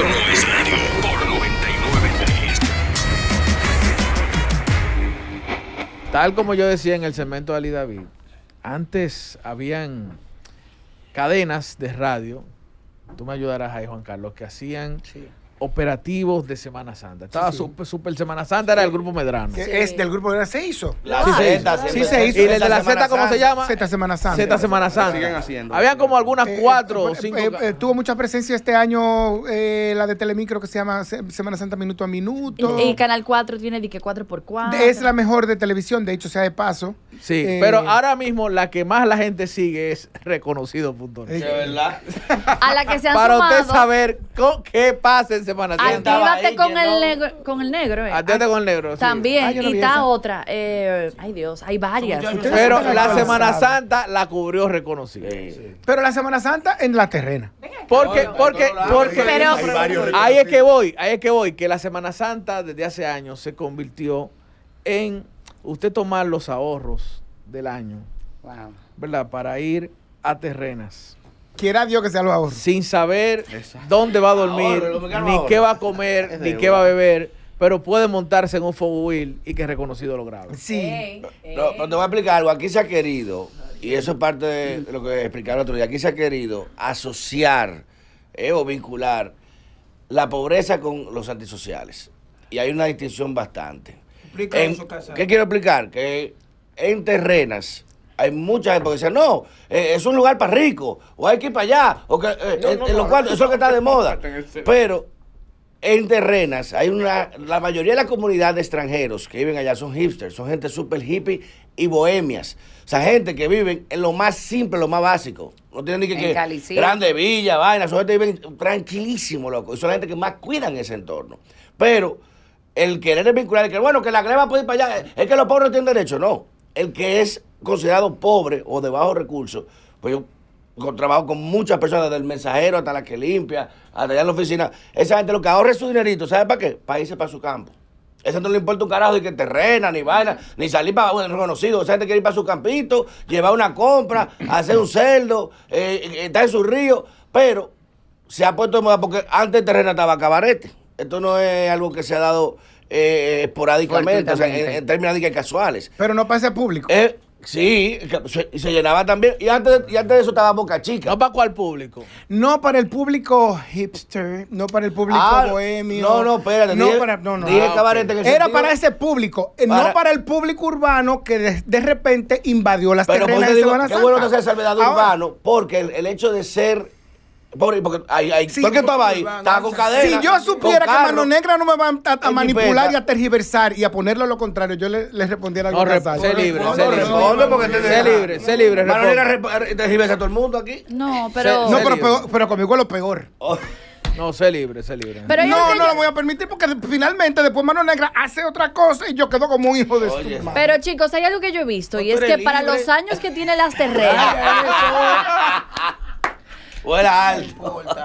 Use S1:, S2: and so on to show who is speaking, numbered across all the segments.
S1: por Tal como yo decía en el cemento de Ali David, antes habían cadenas de radio, tú me ayudarás ahí Juan Carlos, que hacían operativos de Semana Santa. Estaba super Semana Santa, era el grupo Medrano. Es del grupo Medrano, se hizo. La sí, se hizo. Y el de la Z, ¿cómo se llama? Z
S2: Semana Santa. Z Semana Santa. Habían como eh, algunas cuatro o eh, cinco. Eh, tuvo mucha presencia este año la de Telemicro que se llama Semana Santa Minuto a Minuto. Y, Canal
S3: 4 tiene dique que 4x4. Es
S2: la mejor de televisión, de hecho, sea de paso. Sí, pero ahora mismo la que más la
S1: gente sigue es reconocido.net. De
S2: verdad.
S3: a la que se han Para usted saber
S1: qué pasa Semana Santa.
S3: con, el negro, con negro. con el negro. Eh. Ah, también. Ah, y otra. Eh, ay, Dios, hay varias. Pero la Semana
S1: Santa la cubrió reconocida. Pero la Semana Santa en la terrena. Porque, porque, porque. ahí es que voy, ahí es que voy, que la Semana Santa desde hace años se convirtió en usted tomar los ahorros del año, ¿verdad? Para ir a terrenas quiera Dios que sea lo ahorro. Sin saber dónde va a dormir, ni qué va a comer, ni qué va a beber pero puede montarse en un four y que es reconocido lo grave. Sí.
S4: pero te voy a explicar algo. Aquí se ha querido, y eso es parte de lo que explicaron el otro día, aquí se ha querido asociar eh, o vincular la pobreza con los antisociales. Y hay una distinción bastante. ¿Qué quiero explicar? Que en terrenas hay mucha gente que dice, no, es un lugar para rico o hay que ir para allá, o que, en eso que está de moda. Pero en Terrenas hay una, la mayoría de la comunidad de extranjeros que viven allá son hipsters, son gente súper hippie y bohemias. O sea, gente que viven en lo más simple, lo más básico. No tienen ni que, grande villa, vaina, son gente que viven tranquilísimo, loco. Y son la gente que más cuidan ese entorno. Pero el querer es vincular, el que bueno, que la greba puede ir para allá, es que los pobres tienen derecho. No, el que es considerado pobre o de bajo recursos, pues yo trabajo con muchas personas, del mensajero hasta la que limpia, hasta allá en la oficina. Esa gente lo que ahorra su dinerito, ¿sabe para qué? Para irse para su campo. Esa no le importa un carajo de que terrena, ni vaina, ni salir para un reconocido. Esa gente quiere ir para su campito, llevar una compra, hacer un cerdo, eh, estar en su río. Pero se ha puesto de moda porque antes terrena estaba cabarete. Esto no es algo que se ha dado eh, esporádicamente, o sea, en, términos de que casuales. Pero no pasa público. Eh, Sí, y se, llenaba
S2: también. Y antes, y antes de eso estaba Boca Chica. ¿No para cuál público? No para el público hipster, no para el público ah, bohemio. No, no, espérate. No para, no, ah, Era para ese público, eh, no para el público urbano que de, repente invadió las terrenas de Qué bueno que sea el salvedad urbano,
S4: porque el hecho de ser porque estaba ahí,
S2: estaba con cadena. Si yo supiera que Mano Negra no me va a, manipular y a tergiversar y a ponerlo lo contrario, yo le, le respondiera no, Sé libre, sé no, libre. Sé, libre, sé libre. Mano a todo el mundo aquí. No, pero. no, pero, pero conmigo es lo peor. Oh.
S1: No, sé libre, sé libre. Pero no, no lo voy
S2: a permitir porque finalmente después Mano Negra hace otra cosa y yo quedo como un hijo de su madre. Pero chicos, hay algo que yo he visto y es que para los años que tiene las terrenas.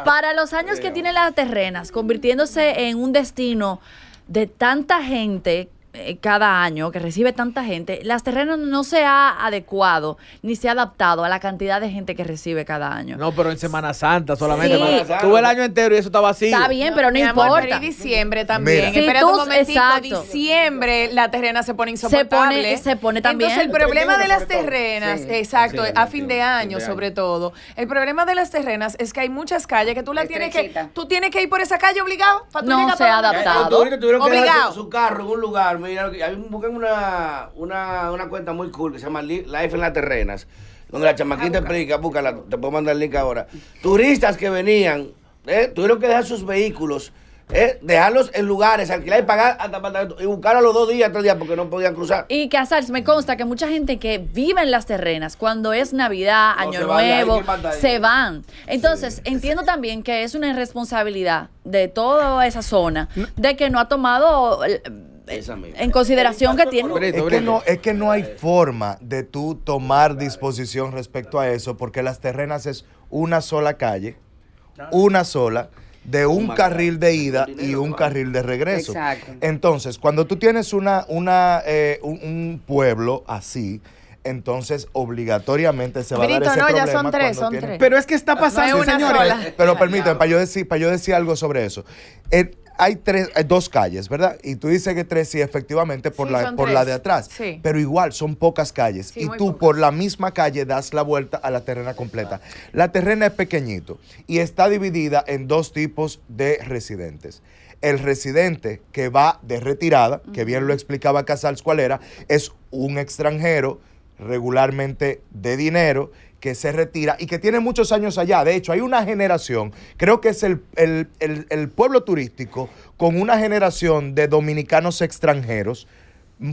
S3: Para los años que tiene las terrenas, convirtiéndose en un destino de tanta gente eh, cada año, que recibe tanta gente, las terrenas no se ha adecuado ni se ha adaptado a la cantidad de gente que recibe cada año.
S1: No, pero en Semana Santa solamente. Tuve el año entero y eso estaba así Está bien, pero no importa. y
S5: diciembre también. Espera un momentito. Diciembre la terrena se pone insoportable. Se pone, también. Entonces el problema de las terrenas, exacto, a fin de año sobre todo. El problema de las terrenas es que hay muchas calles que tú la tienes que tú tienes que ir por esa calle obligado. no se ha adaptado. Obligado.
S4: Su carro en un lugar mira, un una, una, una cuenta muy cool que se llama Life en las Terrenas, donde la ah, chamaquita explica, búscala, te puedo mandar el link ahora. Turistas que venían, eh, tuvieron que dejar sus vehículos. Eh, dejarlos en lugares, alquilar y pagar hasta y buscar a los dos días, tres días porque no podían cruzar.
S3: Y que me consta que mucha gente que vive en las terrenas, cuando es Navidad, Año Nuevo, se van. Entonces, entiendo también que es una irresponsabilidad de toda esa zona, de que no ha tomado eh, en consideración que tiene. Es que, no,
S6: es que no hay forma de tú tomar disposición respecto a eso, porque las terrenas es una sola calle, una sola, de un carril de ida y un carril de regreso. Entonces, cuando tú tienes una, una, eh, un, pueblo así, entonces obligatoriamente se va a dar ese no, problema son tres, Pero es que está pasando, Pero permítanme, para yo decir, para yo decir algo sobre eso. Eh, hay tres, dos calles, ¿verdad? Y tú dices que tres, sí, efectivamente, por, la, por la de atrás. Sí. Pero igual, son pocas calles. y tú por la misma calle das la vuelta a la terrena completa. La terrena es pequeñito y está dividida en dos tipos de residentes el residente que va de retirada, que bien lo explicaba Casals cuál era, es un extranjero regularmente de dinero que se retira y que tiene muchos años allá. De hecho, hay una generación, creo que es el, pueblo turístico con una generación de dominicanos extranjeros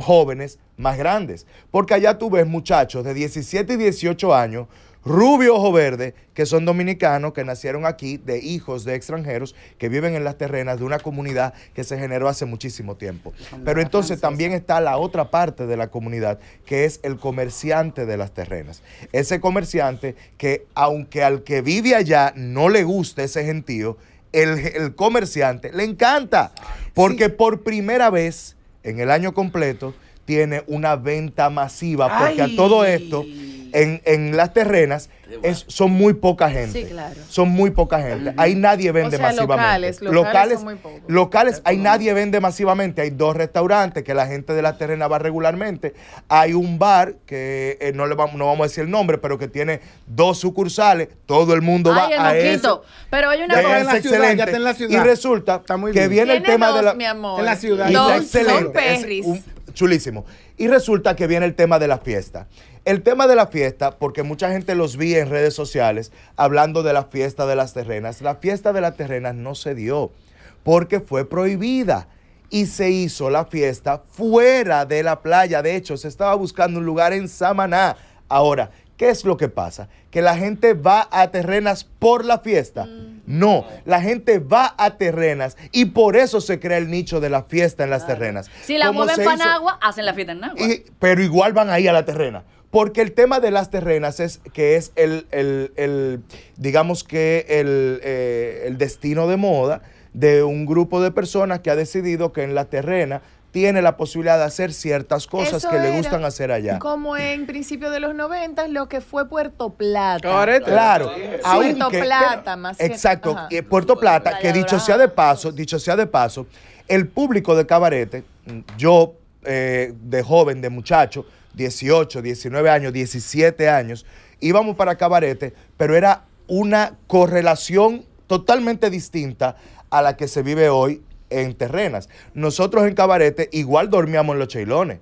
S6: jóvenes más grandes. Porque allá tú ves muchachos de 17 y 18 años Rubio Ojo Verde, que son dominicanos, que nacieron aquí de hijos de extranjeros, que viven en las terrenas de una comunidad que se generó hace muchísimo tiempo. Pero entonces también está la otra parte de la comunidad, que es el comerciante de las terrenas. Ese comerciante que aunque al que vive allá no le gusta ese gentío, el, comerciante le encanta, porque por primera vez en el año completo tiene una venta masiva, porque a todo esto en, las terrenas es, son muy poca gente. Sí, claro. Son muy poca gente. Ahí nadie vende masivamente. Locales, locales, locales, ahí nadie vende masivamente. Hay dos restaurantes que la gente de la terrena va regularmente. Hay un bar que eh, no le vamos, vamos a decir el nombre, pero que tiene dos sucursales. Todo el mundo va a eso.
S3: Pero hay una cosa en está en
S6: la ciudad. Y resulta que viene el tema de en la ciudad. Y Son perris. chulísimo. Y resulta que viene el tema de la fiesta. El tema de la fiesta, porque mucha gente los vi en redes sociales hablando de la fiesta de las terrenas. La fiesta de las terrenas no se dio porque fue prohibida y se hizo la fiesta fuera de la playa. De hecho, se estaba buscando un lugar en Samaná. Ahora, ¿Qué es lo que pasa? ¿Que la gente va a terrenas por la fiesta? Mm. No, la gente va a terrenas y por eso se crea el nicho de la fiesta en las terrenas. Si la mueven panagua,
S3: hacen la fiesta en agua.
S6: pero igual van ahí a la terrena. Porque el tema de las terrenas es que es el, digamos que eh, el, destino de moda de un grupo de personas que ha decidido que en la terrena tiene la posibilidad de hacer ciertas cosas que le gustan hacer allá.
S5: Como en principio de los 90, lo que fue Puerto Plata. Claro. Puerto Plata, más Exacto.
S6: Puerto Plata, que dicho sea de paso, dicho sea de paso, el público de cabarete, yo eh, de joven, de muchacho, 18, 19 años, 17 años, íbamos para Cabarete, pero era una correlación totalmente distinta a la que se vive hoy en terrenas. Nosotros en Cabarete igual dormíamos en los cheilones.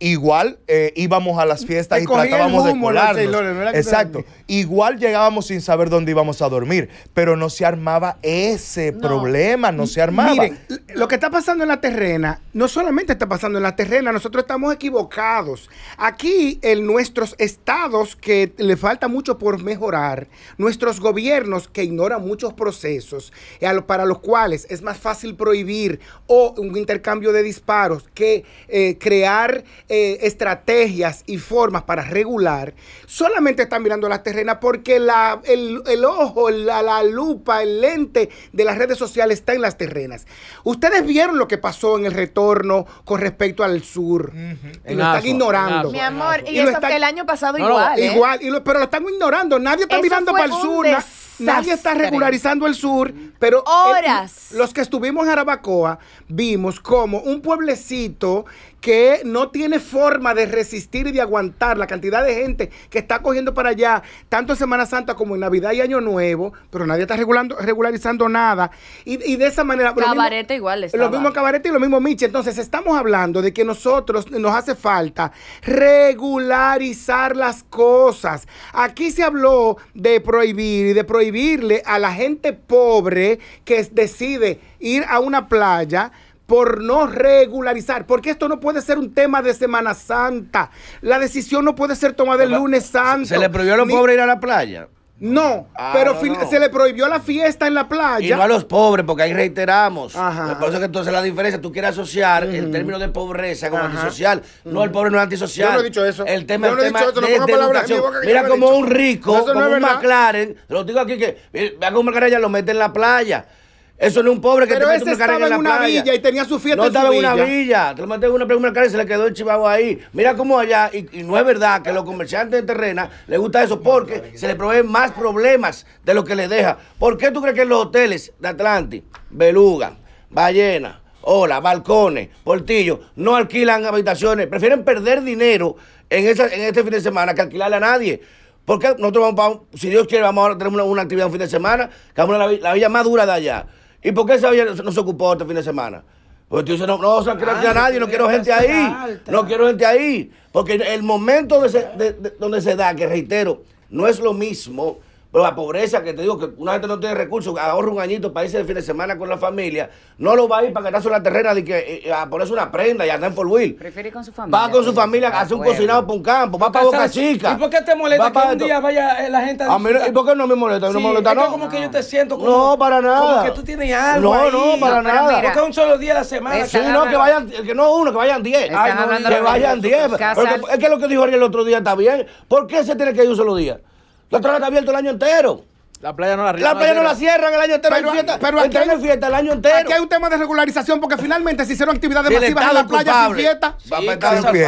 S6: Igual eh, íbamos a las fiestas y tratábamos de colarnos. Exacto. Igual llegábamos sin saber dónde íbamos a dormir, pero no se armaba ese problema, no se armaba. Miren,
S2: lo que está pasando en la terrena, no solamente está pasando en la terrena, nosotros estamos equivocados. Aquí en nuestros estados que le falta mucho por mejorar, nuestros gobiernos que ignoran muchos procesos eh, para los cuales es más fácil prohibir o un intercambio de disparos que eh, crear eh, estrategias y formas para regular, solamente están mirando las terrenas porque el, ojo, la, lupa, el lente de las redes sociales está en las terrenas. Ustedes vieron lo que pasó en el retorno con respecto al sur. lo están ignorando. Mi amor,
S5: y, eso que el año pasado igual. ¿eh? Igual,
S2: pero lo están ignorando. Nadie está mirando para el sur. Nadie está regularizando el sur, pero eh, horas. los que estuvimos en Arabacoa vimos como un pueblecito que no tiene forma de resistir y de aguantar la cantidad de gente que está cogiendo para allá, tanto en Semana Santa como en Navidad y Año Nuevo, pero nadie está regulando, regularizando nada. Y, de esa manera... Cabarete mismo, igual. Lo mismo Cabarete y lo mismo Michi. Entonces, estamos hablando de que nosotros nos hace falta regularizar las cosas. Aquí se habló de prohibir y de prohibirle a la gente pobre que decide ir a una playa por no regularizar, porque esto no puede ser un tema de Semana Santa. La decisión no puede ser tomada el lunes santo. Se le prohibió a los pobres ir a la playa. No, ah, pero se le prohibió la fiesta en la playa. Y no a los
S4: pobres, porque ahí reiteramos. Ajá. Por que entonces la diferencia, tú quieres asociar el término de pobreza con antisocial. No, el pobre no es antisocial. Yo no he dicho eso. El tema, Yo no he de, Mira como un rico, como un McLaren, lo digo aquí que, vea como un McLaren lo mete en la playa. Eso no es un pobre que te ese estaba en, una villa y tenía su fiesta en su estaba en una villa. Te lo mandé una pregunta y se le quedó el chivago ahí. Mira cómo allá, y, no es verdad que los comerciantes de terrena les gusta eso porque se le proveen más problemas de lo que les deja. ¿Por qué tú crees que los hoteles de Atlantis, Beluga, Ballena, Hola, balcones, Portillo, no alquilan habitaciones, prefieren perder dinero en, esa, en este fin de semana que alquilarle a nadie. Porque nosotros vamos para, si Dios quiere, vamos a tener una, una actividad un fin de semana, que vamos la, la villa más dura de allá. ¿Y por qué esa no se ocupó este fin de semana? Porque tú dices, no, no quiero a nadie, no quiero gente ahí. No quiero gente ahí. Porque el momento donde se da, que reitero, no es lo mismo pero la pobreza que te digo, que una gente no tiene recursos, ahorra un añito para irse el fin de semana con la familia, no lo va a ir para en la terrena de que, eh, a ponerse una prenda y andar en Fort Will.
S7: Prefiere ir con su familia. Va con su
S4: familia a hacer un cocinado para un campo, va para Boca Chica. ¿Y por qué te molesta que un día vaya la gente a decir? ¿Y por qué no me molesta? no me molesta, no. como que yo te siento como, No, para nada. Como que tú tienes algo No, no, para nada. porque un solo día a la semana. Eh, sí, no, que vayan, que no uno, que vayan diez. que vayan diez. Es que lo que dijo Ariel el otro día está bien. ¿Por qué se tiene que ir un solo día?
S2: La trata está abierta el año entero.
S1: La playa no la cierran
S2: el año entero. Pero, fiesta, hay el año entero. hay un tema de regularización porque finalmente se hicieron actividades masivas en la playa sin fiesta.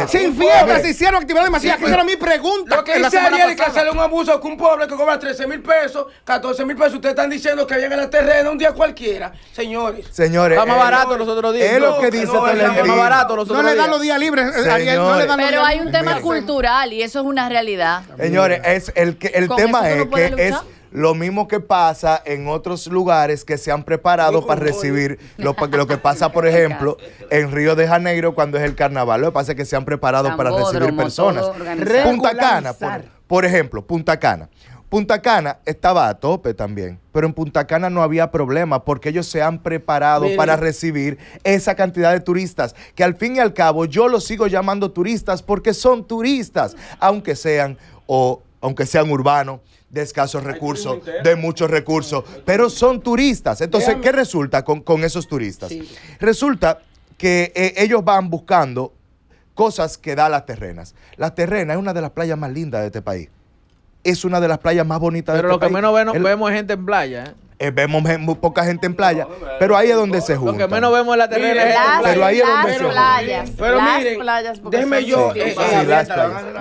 S4: sin fiesta. Sin se
S2: hicieron actividades masivas. Esa era mi pregunta. Lo que dice Ariel es que sale
S4: un abuso con un pobre que cobra 13 mil pesos, 14 mil pesos. Ustedes están diciendo que vienen a la terreno un día cualquiera. Señores. Señores. más eh, barato los otros días. Es lo que dice más barato los otros días. Eh, no le dan los días
S1: libres,
S6: Pero
S3: hay un tema cultural y eso es una realidad.
S6: Señores, el tema es que es lo mismo que pasa en otros lugares que se han preparado para recibir lo, lo, que pasa, por ejemplo, en Río de Janeiro cuando es el carnaval. Lo que pasa es que se han preparado para recibir personas. Punta Cana, por, ejemplo, Punta Cana. Punta Cana estaba a tope también, pero en Punta Cana no había problema porque ellos se han preparado para recibir esa cantidad de turistas, que al fin y al cabo yo los sigo llamando turistas porque son turistas, aunque sean o aunque sean urbanos, de escasos recursos, de muchos recursos, pero son turistas. Entonces, ¿qué resulta con, esos turistas? Resulta que eh, ellos van buscando cosas que da las terrenas. Las terrenas es una de las playas más lindas de este país. Es una de las playas más bonitas de este país. Pero lo que menos vemos, vemos es gente en playa. ¿eh? Eh, vemos muy poca gente en playa, pero ahí es donde se junta. Lo menos vemos en la pero ahí es donde se playas, Pero
S5: playas déjeme yo, eh,
S6: eh,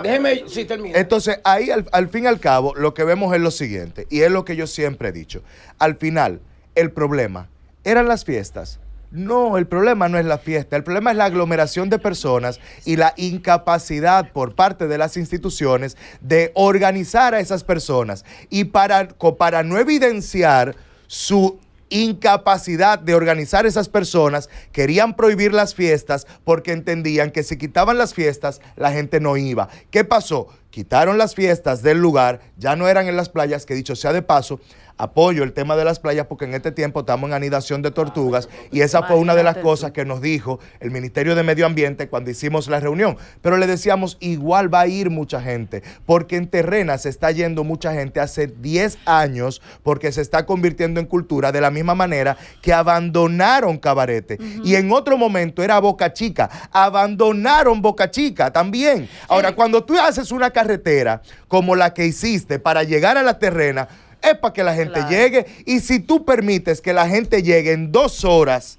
S6: déjeme, si Entonces, ahí al, fin y al cabo, lo que vemos es lo siguiente, y es lo que yo siempre he dicho. Al final, el problema eran las fiestas, no, el problema no es la fiesta, el problema es la aglomeración de personas y la incapacidad por parte de las instituciones de organizar a esas personas y para, para no evidenciar su incapacidad de organizar esas personas, querían prohibir las fiestas porque entendían que si quitaban las fiestas, la gente no iba. ¿Qué pasó? Quitaron las fiestas del lugar, ya no eran en las playas, que dicho sea de paso, apoyo el tema de las playas porque en este tiempo estamos en anidación de tortugas ah, y esa fue una de las cosas que nos dijo el Ministerio de Medio Ambiente cuando hicimos la reunión. Pero le decíamos, igual va a ir mucha gente, porque en Terrena se está yendo mucha gente hace 10 años porque se está convirtiendo en cultura de la misma manera que abandonaron Cabarete. Y en otro momento era Boca Chica, abandonaron Boca Chica también. Ahora, eh. cuando tú haces una carretera como la que hiciste para llegar a la Terrena, es para que la gente llegue. Y si tú permites que la gente llegue en dos horas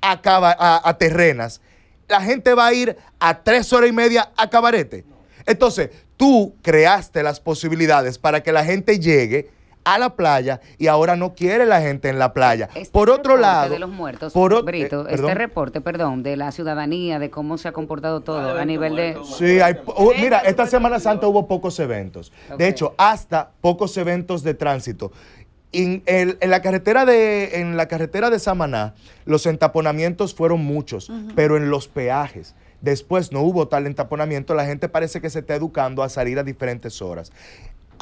S6: a, a terrenas, la gente va a ir a tres horas y media a cabarete. Entonces, tú creaste las posibilidades para que la gente llegue a la playa y ahora no quiere la gente en la playa. Este por otro lado, de los muertos, por Brito, eh, este reporte,
S7: perdón, de la ciudadanía, de cómo se ha comportado todo ah, a nivel de...
S6: Sí, hay, oh, mira, esta Semana Santa hubo pocos eventos. De hecho, hasta pocos eventos de tránsito. En, en, la carretera de, en la carretera de Samaná, los entaponamientos fueron muchos, pero en los peajes. Después no hubo tal entaponamiento, la gente parece que se está educando a salir a diferentes horas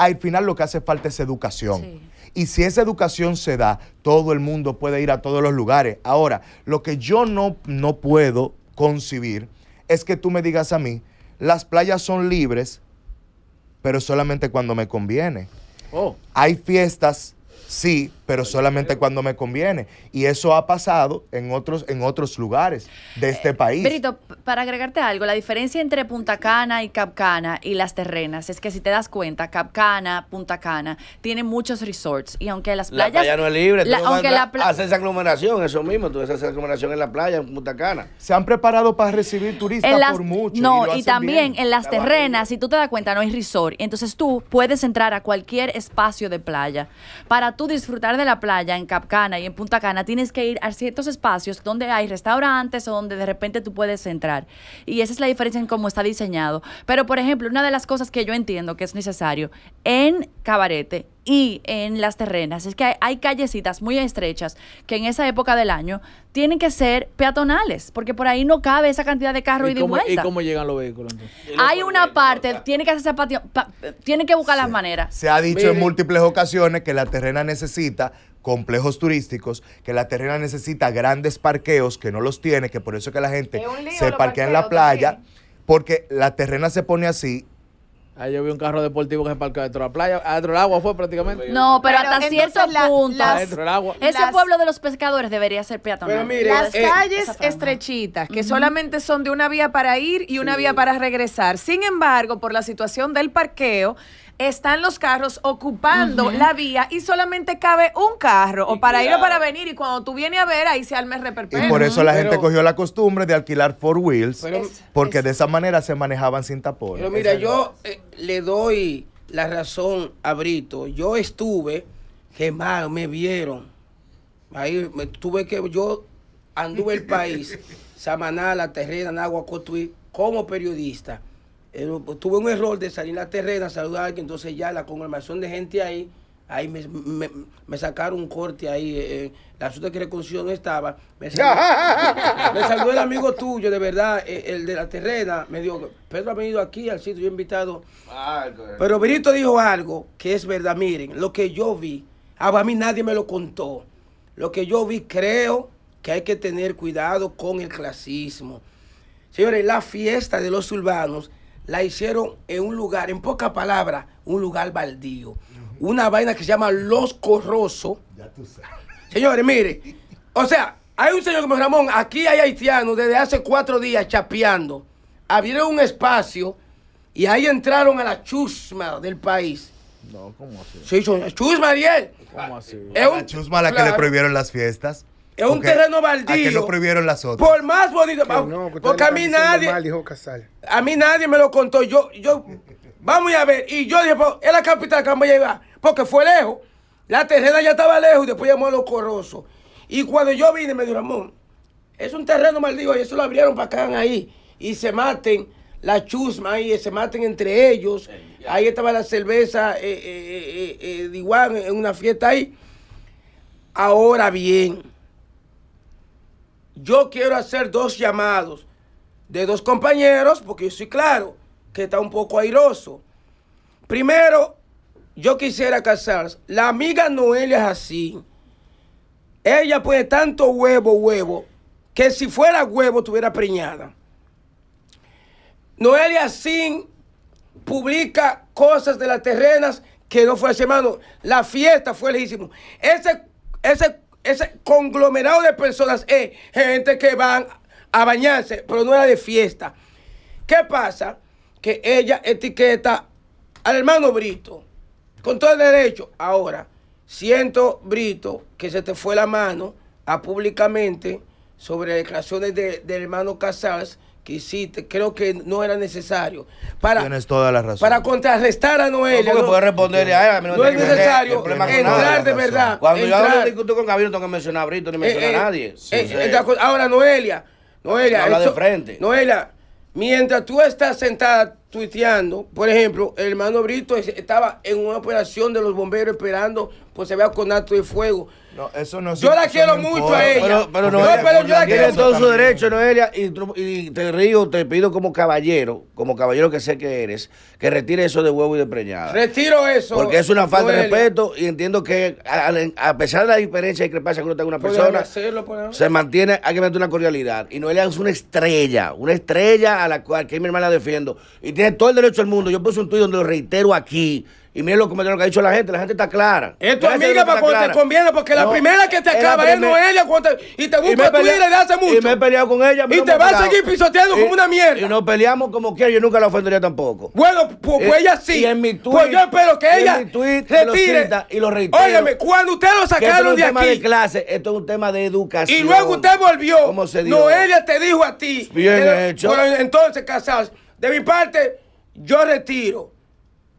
S6: al final lo que hace falta es educación. Y si esa educación se da, todo el mundo puede ir a todos los lugares. Ahora, lo que yo no, no puedo concebir es que tú me digas a mí, las playas son libres, pero solamente cuando me conviene. Oh. Hay fiestas, sí, pero solamente cuando me conviene. Y eso ha pasado en otros, en otros lugares de eh, este país. Berito,
S3: para agregarte algo, la diferencia entre Punta Cana y Capcana y las terrenas es que si te das cuenta, Capcana, Punta Cana, tienen muchos resorts. Y aunque las playas. La playa no es libre, haces
S4: aglomeración, eso mismo, tú haces aglomeración en la playa, en Punta Cana. Se han preparado para recibir turistas por mucho.
S6: No, y, también en las terrenas,
S3: si tú te das cuenta, no hay resort. Entonces tú puedes entrar a cualquier espacio de playa para tú disfrutar de de la playa, en Capcana y en Punta Cana, tienes que ir a ciertos espacios donde hay restaurantes o donde de repente tú puedes entrar. Y esa es la diferencia en cómo está diseñado. Pero, por ejemplo, una de las cosas que yo entiendo que es necesario en Cabarete y en las terrenas. Es que hay, callecitas muy estrechas que en esa época del año tienen que ser peatonales, porque por ahí no cabe esa cantidad de carro y, de ¿Y cómo
S6: llegan los vehículos entonces? Hay
S3: una parte, tiene que hacerse patio, tiene que buscar las maneras. Se ha dicho en
S6: múltiples ocasiones que la terrena necesita complejos turísticos, que la terrena necesita grandes parqueos, que no los tiene, que por eso que la gente se parquea en la playa. porque la terrena se pone así Ahí yo vi un carro deportivo que se parqueó dentro de la playa,
S1: adentro del agua fue prácticamente. No, pero, hasta
S5: cierto punto. Ese pueblo de los pescadores debería ser peatonal. las eh, calles estrechitas, que solamente son de una vía para ir y una vía para regresar. Sin embargo, por la situación del parqueo, están los carros ocupando la vía y solamente cabe un carro, o para ir o para venir, y cuando tú vienes a ver, ahí se arma el repertorio. Y por eso la gente
S6: cogió la costumbre de alquilar four wheels, porque de esa manera se manejaban sin tapones. Pero mira,
S5: yo eh, le doy la razón
S4: a Brito. Yo estuve, que más me vieron, ahí me, tuve que, yo anduve el país, Samaná, La Terrena, Nagua, Cotuí, como periodista eh, pues, tuve un error de salir a la terrena saludar a alguien, entonces ya la conglomeración de gente ahí, ahí me, sacaron un corte ahí, eh, eh, la suerte que reconoció no estaba, me saludó, el amigo tuyo, de verdad, el, de la terrena, me dijo, Pedro ha venido aquí al sitio, yo he invitado, pero Benito dijo algo que es verdad, miren, lo que yo vi, ah, a mí nadie me lo contó, lo que yo vi creo que hay que tener cuidado con el clasismo. Señores, la fiesta de los urbanos la hicieron en un lugar, en pocas palabras, un lugar baldío. Una vaina que se llama Los Corrosos. Ya tú sabes. Señores, mire, o sea, hay un señor como Ramón, aquí hay haitianos desde hace cuatro días chapeando. Abrieron un espacio y ahí entraron a la chusma del país.
S6: No, ¿cómo así? Sí, chusma, Ariel. ¿Cómo así? la chusma a la que le prohibieron las fiestas. Es un terreno maldito. ¿A que lo
S2: prohibieron las otras.
S6: Por más bonito. Que no, porque a mí nadie.
S4: A mí nadie me lo contó. Yo, yo, vamos a ver. Y yo dije, pues, es la capital que vamos a Porque fue lejos. La terrena ya estaba lejos y después llamó a los corrosos. Y cuando yo vine, me dijo, es un terreno maldito y eso lo abrieron para acá ahí. Y se maten la chusma ahí, se maten entre ellos. Ahí estaba la cerveza eh, eh, eh, de igual en una fiesta ahí. Ahora bien yo quiero hacer dos llamados de dos compañeros, porque yo soy claro que está un poco airoso. Primero, yo quisiera casarse. La amiga Noelia pues, es así. Ella pone tanto huevo, huevo, que si fuera huevo estuviera preñada. Noelia Sin publica cosas de las terrenas que no fue hermano. La fiesta fue lejísima. Ese, ese ese conglomerado de personas es eh, gente que van a bañarse, pero no era de fiesta. ¿Qué pasa? Que ella etiqueta al hermano Brito, con todo el derecho. Ahora, siento, Brito, que se te fue la mano a públicamente sobre declaraciones de, del hermano Casals y sí, creo que no era necesario.
S6: Para, Tienes toda la razón.
S4: Para contrarrestar a Noelia. No, a él. No, es necesario entrar de verdad. Cuando yo hablo discuto con Gabino, tengo que mencionar a Brito, ni mencionar eh, eh, a nadie. Eh, ahora, Noelia. Noelia. Habla Noelia, mientras tú estás sentada tuiteando, por ejemplo, el hermano Brito estaba en una operación de los bomberos esperando, pues se vea con acto de fuego. No, eso no yo la quiero mucho a ella. Pero, yo Tiene todo su derecho, Noelia. Y, te río, te pido como caballero, como caballero que sé que eres, que retire eso de huevo y de preñada. Retiro eso. Porque es una falta de respeto y entiendo que a, pesar de la diferencia y que pasa que uno una persona, se mantiene, hay que mantener una cordialidad. Y Noelia es una estrella, una estrella a la cual que mi hermana defiendo. Y tiene todo el derecho del mundo. Yo puse un tuit donde lo reitero aquí. Y mira lo, lo que ha dicho la gente, la gente está clara. Es tu amiga para cuando te conviene, porque la primera que te acaba es no ella y te busca y vida hace mucho. Y me he peleado con ella. Y te va a seguir pisoteando como una mierda. Y nos peleamos como quiera, yo nunca la ofendería tampoco. Bueno, pues, pues eh, ella sí. Y en mi pues yo espero que ella retire. Y lo, reitero. Óyeme, cuando usted lo sacaron de aquí. Esto es un tema de clase, esto es un tema de educación. Y luego usted volvió. no ella Noelia te dijo a ti. Bien hecho. Bueno, entonces, Casas, de mi parte, yo retiro.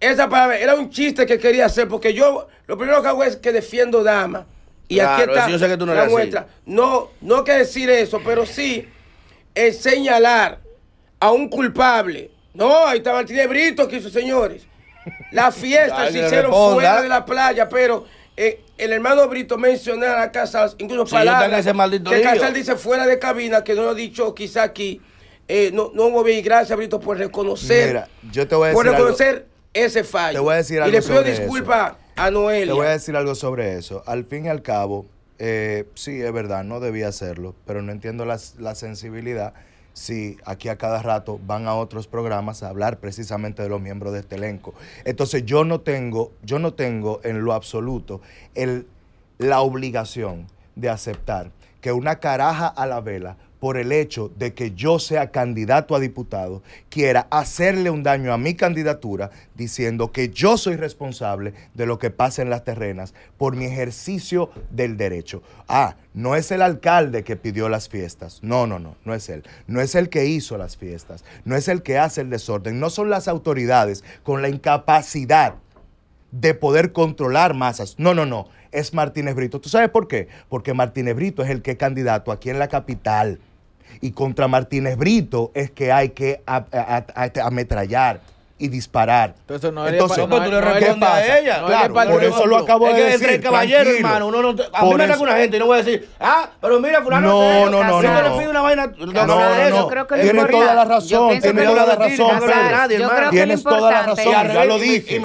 S4: Esa palabra era un chiste que quería hacer porque yo lo primero que hago es que defiendo dama.
S7: Y aquí está no la muestra.
S4: No, no que decir eso, pero sí es señalar a un culpable. No, ahí Martín de Brito que hizo, señores. La fiesta se hicieron fuera de la playa, pero eh, el hermano Brito menciona a Casal, incluso palabras que Casals dice fuera de cabina, que no lo ha dicho quizá aquí. Eh, no, no Gracias, Brito, por reconocer. Mira, yo te voy a decir Por reconocer ese fallo. y le pido disculpas
S6: a Noelia. Te voy a decir algo sobre eso. Al fin y al cabo, eh, sí, es verdad, no debía hacerlo, pero no entiendo la, sensibilidad si aquí a cada rato van a otros programas a hablar precisamente de los miembros de este elenco. Entonces yo no tengo, yo no tengo en lo absoluto el, la obligación de aceptar que una caraja a la vela por el hecho de que yo sea candidato a diputado, quiera hacerle un daño a mi candidatura diciendo que yo soy responsable de lo que pasa en las terrenas por mi ejercicio del derecho. Ah, no es el alcalde que pidió las fiestas. No, no, no, no es él. No es el que hizo las fiestas. No es el que hace el desorden. No son las autoridades con la incapacidad de poder controlar masas. No, no, no. Es Martínez Brito. ¿Tú sabes por qué? Porque Martínez Brito es el que es candidato aquí en la capital y contra Martínez Brito es que hay que ametrallar y disparar. Entonces, no Entonces no, pues, a ella. Claro, por eso lo acabo es de decir. Es que caballero, hermano. Uno no, a mí me una gente y no voy a decir,
S4: ah, pero mira, fulano. No, no, no. Yo le pido una vaina. No, no, no. Tiene toda la razón. Tiene toda la razón, pues. Tienes toda la razón. Ya lo dije.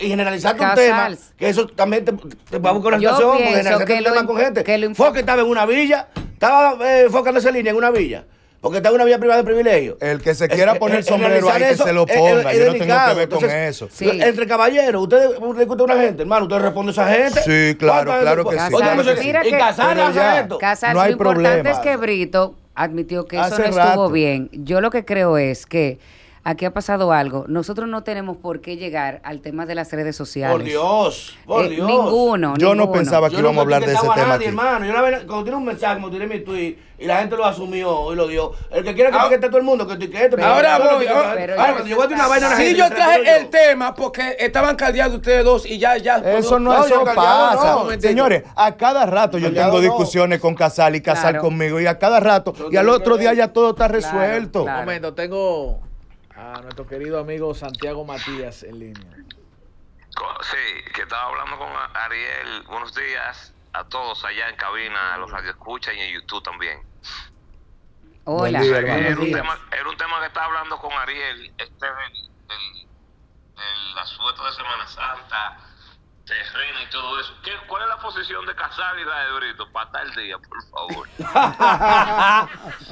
S4: Y generalizar un tema, que eso también te va a buscar una situación, porque generalizarte un tema con gente. que estaba en una villa, estaba eh, enfocando esa línea en una villa. Porque está en una vía privada de privilegio. El que se quiera poner sombrero ahí, que se lo ponga. Yo no tengo que ver con eso. Entre caballeros, ustedes discuten
S7: a una gente, hermano, usted responde a esa gente. Sí, claro, claro que sí. Casar, mira y casar hace esto. no hay lo importante es que Brito admitió que eso no estuvo bien. Yo lo que creo es que aquí ha pasado algo. Nosotros no tenemos por qué llegar al tema de las redes sociales. Por Dios,
S4: por eh, Dios. Ninguno. Yo no pensaba que íbamos a hablar de ese tema. Nadie, hermano. Yo una vez, cuando tiene un mensaje, como tiré mi tweet, y la gente lo asumió y lo dio. El que quiera que ah, esté todo el mundo, que que esto. Ahora voy. Ahora, yo voy a una vaina. Sí, yo traje el tema porque estaban caldeados ustedes dos y ya, ya. Eso no, eso pasa.
S6: Señores, a cada rato yo tengo discusiones con Casal y Casal conmigo y a cada rato y al otro día ya todo está resuelto. Momento,
S1: tengo a ah, nuestro querido amigo Santiago Matías en línea.
S8: Sí, que estaba hablando con Ariel. Buenos días a todos allá en cabina, a los escuchan y en YouTube también.
S7: Hola. era, un tema, era, un tema, que estaba hablando con Ariel, este
S8: del, del, de Semana Santa, terreno y todo eso. ¿Qué, ¿Cuál es la posición de Casal y la de Brito? Para tal día, por favor.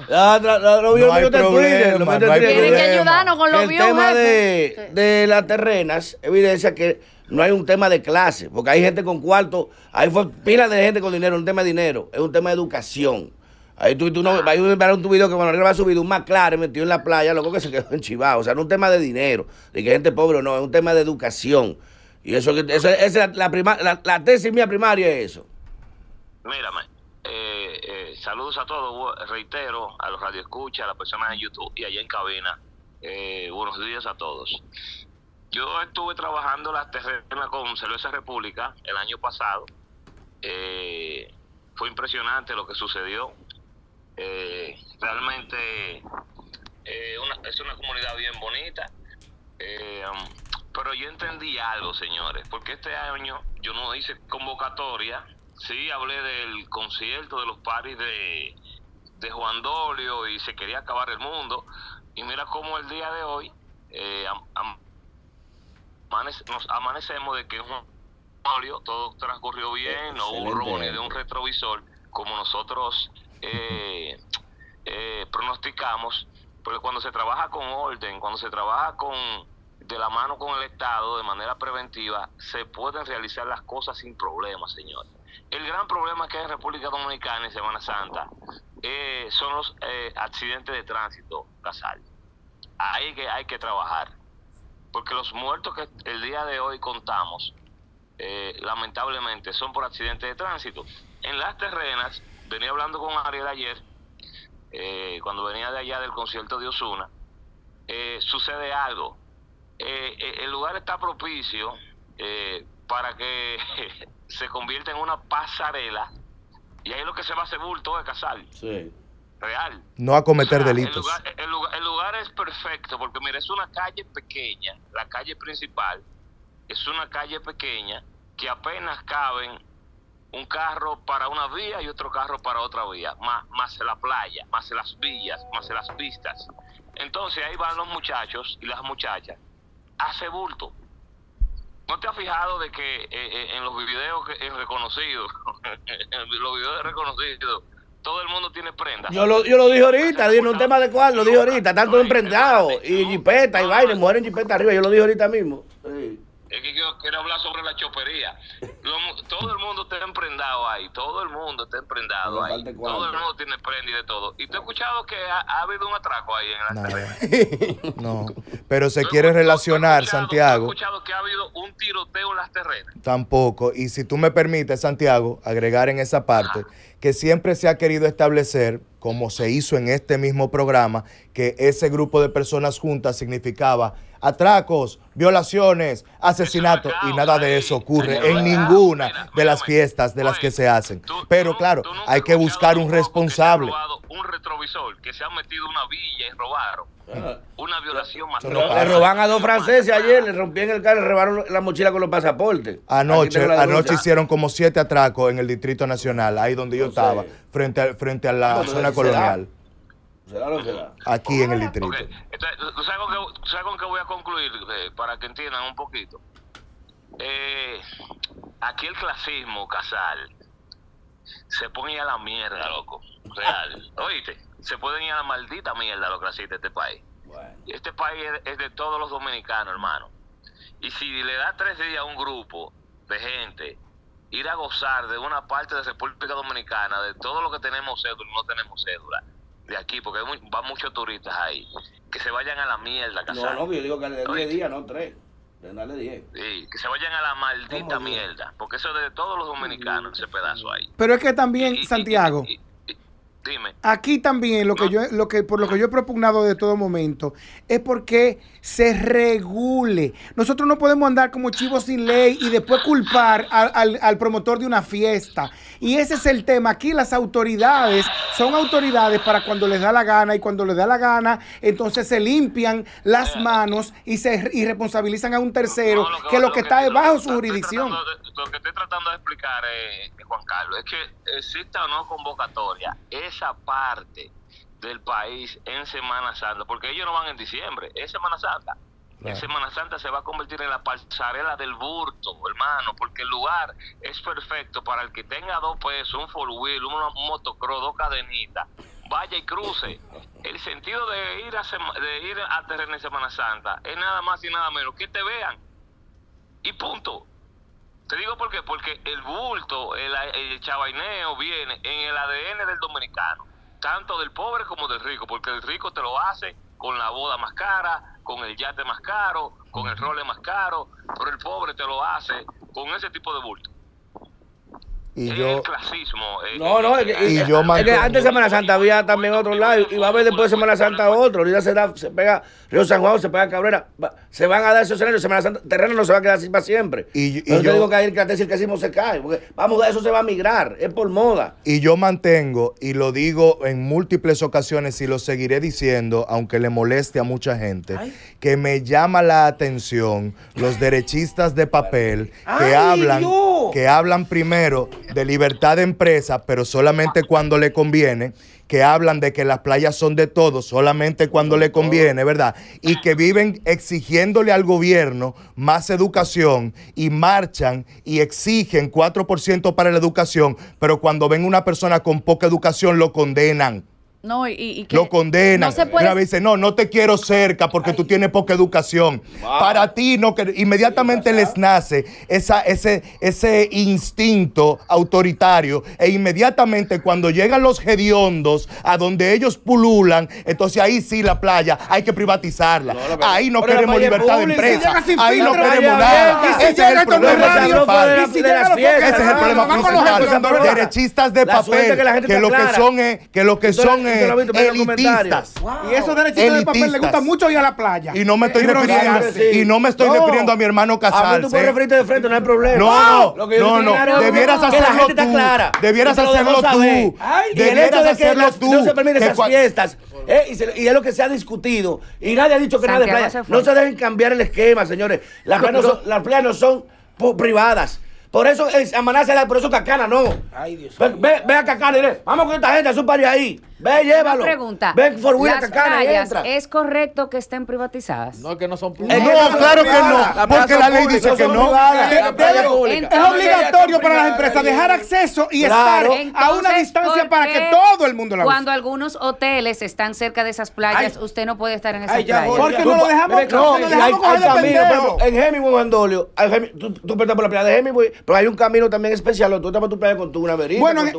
S4: la, la, lo vio no Twitter. No no Tienen que ayudarnos con lo El tema de, de las terrenas evidencia que no hay un tema de clase, porque hay gente con cuarto, hay pila de gente con dinero, es un tema de dinero, es un tema de educación. Ahí tú, tú no, ah. ahí un tu video que Manuel va a subir un McLaren metido en la playa, loco que se quedó enchivado. O sea, no es un tema de dinero, de que gente pobre o no, es un tema de educación. Y eso, que esa es la, prima, la, tesis mía primaria es eso.
S8: Mírame, eh, eh, saludos a todos, reitero, a los escucha a las personas en YouTube y allá en cabina. Eh, buenos días a todos. Yo estuve trabajando la terrenas con Cerveza República el año pasado. fue impresionante lo que sucedió. realmente es una comunidad bien bonita. Eh... Um, pero yo entendí algo, señores, porque este año yo no hice convocatoria, sí hablé del concierto de los paris de, Juan Dolio y se quería acabar el mundo. Y mira cómo el día de hoy eh, nos amanecemos de que Juan Dolio todo transcurrió bien, no hubo un ni de un retrovisor, como nosotros eh, eh, pronosticamos. Porque cuando se trabaja con orden, cuando se trabaja con de la mano con el Estado, de manera preventiva, se pueden realizar las cosas sin problemas, señores. El gran problema que hay en República Dominicana en Semana Santa eh, son los eh, accidentes de tránsito, Casal. Ahí que hay que trabajar, porque los muertos que el día de hoy contamos, eh, lamentablemente, son por accidentes de tránsito. En las terrenas, venía hablando con Ariel ayer, cuando venía de allá del concierto de Osuna, sucede algo eh, eh, el lugar está propicio eh, para que se convierta en una pasarela y ahí es lo que se va a hacer bulto de casar. Sí. Real.
S6: No a cometer delitos. El lugar, es perfecto porque, mira, es una calle pequeña,
S8: la calle principal, es una calle pequeña que apenas caben un carro para una vía y otro carro para otra vía, más, más la playa, más las villas, más las pistas. Entonces ahí van los muchachos y las muchachas hace bulto. ¿No te has fijado de que eh, eh, en los videos que reconocido, en los videos reconocidos, todo el mundo tiene prenda
S4: Yo lo, yo lo dije ahorita, en un tema de cuál, lo dije ahorita, están todos emprendados y jipeta, y baile, mueren en jipeta arriba, yo lo dije ahorita mismo
S8: es que yo quiero hablar sobre la chopería. todo el mundo está emprendado ahí, todo el mundo está emprendado ahí. Todo el mundo tiene prendi de todo. ¿Y tú has escuchado que ha, habido un atraco ahí en la no. terrenas?
S6: no, pero se quiere relacionar, Santiago. ¿Tú has escuchado que ha habido un tiroteo en las terrenas? Tampoco. Y si tú me permites, Santiago, agregar en esa parte ah. que siempre se ha querido establecer como se hizo en este mismo programa, que ese grupo de personas juntas significaba atracos, violaciones, asesinatos y nada de eso ocurre en ninguna de las fiestas de las que se hacen. Pero claro, hay que buscar un responsable.
S8: Un retrovisor que se ha metido una villa y robaron. Una violación más. Le roban a dos
S4: franceses ayer, le rompieron el carro, le robaron la mochila con los pasaportes. Anoche, anoche
S6: hicieron como siete atracos en el Distrito Nacional, ahí donde yo estaba, frente, frente a la zona colonial. Aquí en el interior sabes, con qué, voy a concluir? Eh,
S8: para que entiendan un poquito. Eh, aquí el clasismo, Casal, se pone a la mierda, loco. Real. Oíste, se pueden ir a la maldita mierda los clasistas de este país. Este país es de todos los dominicanos, hermano. Y si le da tres días a un grupo de gente ir a gozar de una parte de República Dominicana, de todo lo que tenemos cédula no tenemos cédula, de aquí, porque va van muchos turistas ahí. Que se vayan a la mierda, No, no, yo digo que le 10 días, no 3. darle 10. Sí, que se vayan a la maldita mierda, porque eso es de todos los dominicanos, ese pedazo ahí.
S2: Pero es que también, Santiago. Aquí también lo que yo lo que por lo que yo he propugnado de todo momento es porque se regule. Nosotros no podemos andar como chivos sin ley y después culpar al, al, promotor de una fiesta. Y ese es el tema. Aquí las autoridades son autoridades para cuando les da la gana y cuando les da la gana, entonces se limpian las manos y se responsabilizan a un tercero que, lo que, está debajo su jurisdicción. lo
S8: que estoy tratando de explicar, eh, Juan Carlos, es que exista o no convocatoria. Es esa parte del país en Semana Santa, porque ellos no van en diciembre, es Semana Santa. En Semana Santa se va a convertir en la pasarela del burto, hermano, porque el lugar es perfecto para el que tenga dos pesos, un four wheel, una motocross, dos cadenitas, vaya y cruce. El sentido de ir a, de ir a terreno en Semana Santa es nada más y nada menos que te vean y punto. Te digo por qué, porque el bulto, el, chabaineo viene en el ADN del dominicano, tanto del pobre como del rico, porque el rico te lo hace con la boda más cara, con el yate más caro, con el role más caro, pero el pobre te lo hace con ese tipo de bulto. Y yo, no, no, y yo
S4: antes de Semana Santa había también otro lado y va a haber después de Semana Santa otro. Ahorita se, da, se pega Río San Juan, se pega Cabrera. se van a dar esos escenarios. Semana Santa, terreno no se va a quedar así para siempre. Y, Pero yo, digo que ahí el clasismo se cae. Porque vamos, eso se va a migrar. Es por moda.
S6: Y yo mantengo, y lo digo en múltiples ocasiones y lo seguiré diciendo, aunque le moleste a mucha gente, que me llama la atención los derechistas de papel que hablan, que hablan primero de libertad de empresa, pero solamente cuando le conviene, que hablan de que las playas son de todos, solamente cuando le conviene, ¿verdad? Y que viven exigiéndole al gobierno más educación y marchan y exigen 4% para la educación, pero cuando ven una persona con poca educación lo condenan y, lo condena, No dice, no, no te quiero cerca porque tú tienes poca educación. Para ti, no que inmediatamente les nace esa, ese, ese instinto autoritario. E inmediatamente cuando llegan los hediondos a donde ellos pululan, entonces ahí sí la playa hay que privatizarla. ahí no queremos libertad de empresa. ahí no queremos nada. Ese es el problema es el problema Derechistas de papel que lo que son
S2: es, que lo que son es y lo visto, Y esos de papel le gusta mucho ir a la
S4: playa. Y no me estoy, refiriendo, y no me estoy refiriendo a mi
S6: hermano Casals. de
S4: frente, no hay problema. No, no, no, no. Debieras hacerlo tú. Debieras hacerlo tú. Debieras hacerlo tú. No se permiten esas fiestas. Eh, y, es lo que se ha discutido. Y nadie ha dicho que nada de playa. no se deben cambiar el esquema, señores. las playas no son privadas. Por eso es eh, por eso Cacana no. Ay, Dios ve, ve, a Cacana y dile, vamos con esta gente a su de ahí. Ve, llévalo. pregunta. Ve Las playas, Cacana
S7: ¿Es correcto que estén privatizadas? No, que no son públicas. no, claro que no. porque la ley dice que no.
S2: es obligatorio para las empresas dejar acceso y estar a una distancia para que todo el mundo la vea. Cuando
S7: algunos hoteles están cerca de esas playas, usted no puede estar en esas playas. Porque
S4: no lo dejamos, no, no, lo dejamos En Hemingway, en Andolio, tú, perdón por la playa de
S2: Hemingway pero hay un camino también especial. Tú te vas a tu playa con tu una Bueno, en,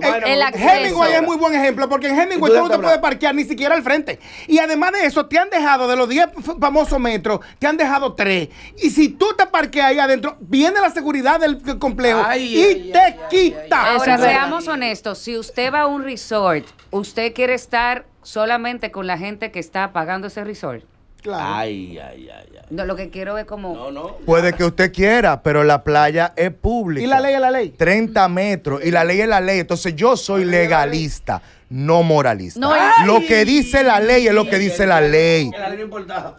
S2: Hemingway es muy buen ejemplo porque en Hemingway tú no te puedes parquear ni siquiera al frente. Y además de eso, te han dejado de los 10 famosos metros, te han dejado 3. Y si tú te parqueas ahí adentro, viene la seguridad del complejo y te quita. Ahora, seamos
S7: honestos. Si usted va a un resort, usted quiere estar solamente con la gente que está pagando ese resort. Ay, ay, ay, No, lo que quiero es como. No, no.
S6: Puede que usted quiera, pero la playa es pública. ¿Y la ley es la ley? 30 metros. Y la ley es la ley. Entonces yo soy legalista, no moralista. Lo que dice la ley es lo que dice la ley.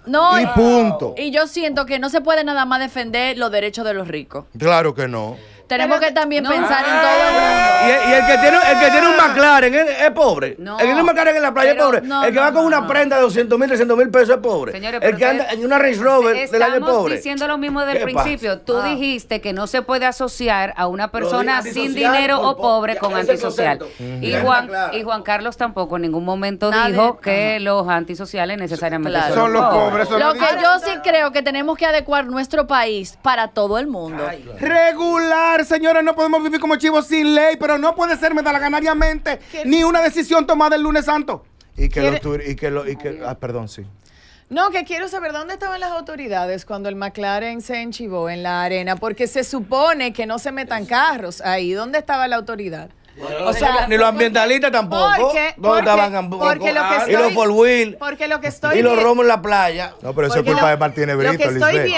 S4: no
S3: Y punto. y yo siento que no se puede nada más defender los derechos de los ricos.
S6: Claro que no.
S3: Tenemos que también pensar en todo ah. el mundo.
S6: Y, el, que tiene, el que tiene un McLaren ¿eh? es,
S4: pobre. el que tiene un McLaren en la playa pobre. el que va con una prenda de 200 mil, 300 mil pesos es pobre. Señores, el que anda en una Range Rover es pobre. diciendo
S7: lo mismo del principio. Tú ah. dijiste que no se puede asociar a una persona sin dinero o pobre con antisocial. Y Juan, Carlos tampoco en ningún momento dijo que los antisociales necesariamente son los pobres. lo que
S3: yo sí creo que tenemos que adecuar nuestro país para todo el mundo.
S2: Regular señores. No podemos vivir como chivos sin ley, pero no puede ser ganariamente ni una decisión tomada el lunes santo. Y
S5: que,
S6: y que, lo, ah, perdón, sí.
S5: No, que quiero saber dónde estaban las autoridades cuando el McLaren se enchivó en la arena, porque se supone que no se metan carros ahí. ¿Dónde estaba la autoridad?
S4: O sea, ni los ambientalistas tampoco. Porque, ¿Dónde estaban lo que estoy,
S5: y los
S6: four
S5: Porque lo que estoy y los romos en
S6: la playa. No, pero eso es culpa de Martín Brito. Lo que estoy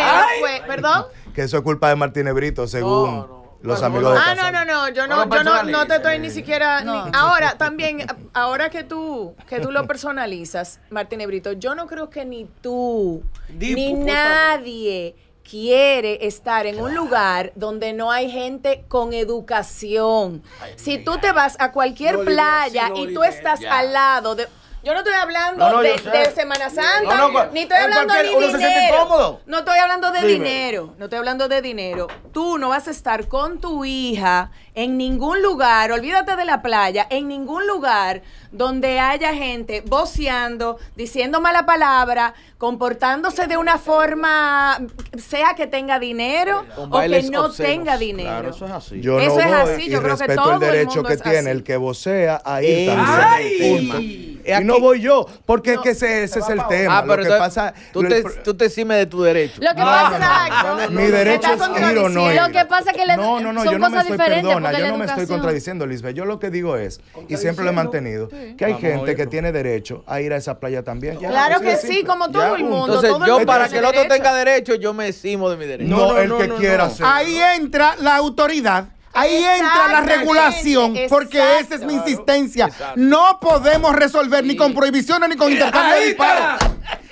S6: perdón. Que eso es culpa de Martínez Brito, según. Ah, no, no, no, yo no, yo no, te estoy ni siquiera... Ahora,
S5: también, ahora que tú, que tú lo personalizas, Martín Ebrito yo no creo que ni tú, ni nadie quiere estar en un lugar donde no hay gente con educación. si tú te vas a cualquier playa y tú estás al lado de yo no estoy hablando de, Semana Santa, ni estoy hablando de dinero. no estoy hablando de dinero, no estoy hablando de dinero. Tú no vas a estar con tu hija en ningún lugar, olvídate de la playa, en ningún lugar donde haya gente voceando, diciendo mala palabra, comportándose de una forma, sea que tenga dinero o que no tenga dinero. Claro, eso
S6: es así. Yo eso es así, yo creo que todo el derecho que tiene el que vocea ahí también y no voy yo, porque es que ese, es el tema. Ah, lo que pasa, tú, te, tú te cimes de tu derecho. Lo que pasa, mi derecho es ir o no. Lo
S3: que pasa que le No, no, no, yo no me estoy yo no me estoy
S6: contradiciendo, Lisbeth. Yo lo que digo es, y siempre lo he mantenido, que hay gente que tiene derecho a ir a esa playa también. Claro pues, que sí, como todo el mundo. Entonces,
S2: yo para que el
S4: otro
S6: tenga derecho, yo me cimo de mi derecho. No, el
S1: que quiera hacer.
S2: Ahí entra la autoridad Ahí entra la regulación, porque esa es mi insistencia. No podemos resolver ni con prohibiciones ni con intercambio de disparos.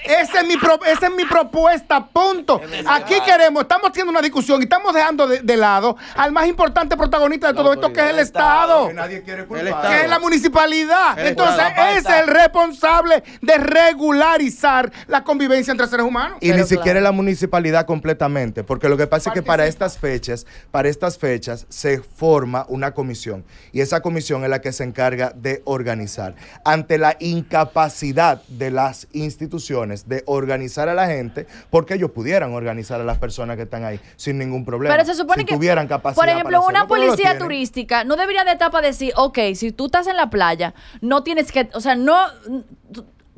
S2: Esa es mi, esa mi propuesta, punto. Aquí queremos, estamos haciendo una discusión y estamos dejando de, lado al más importante protagonista de todo esto, que es el Estado.
S6: Que es la
S2: municipalidad. Entonces, es el responsable de regularizar la convivencia entre seres humanos. Y ni siquiera la
S6: municipalidad completamente, porque lo que pasa es que para estas fechas, para estas fechas se forma una comisión y esa comisión es la que se encarga de organizar ante la incapacidad de las instituciones de organizar a la gente, porque ellos pudieran organizar a las personas que están ahí sin ningún problema. Pero se supone si que tuvieran capacidad. Por ejemplo, una pues policía
S3: turística no debería de etapa decir, ok, si tú estás en la playa, no tienes que, o sea, no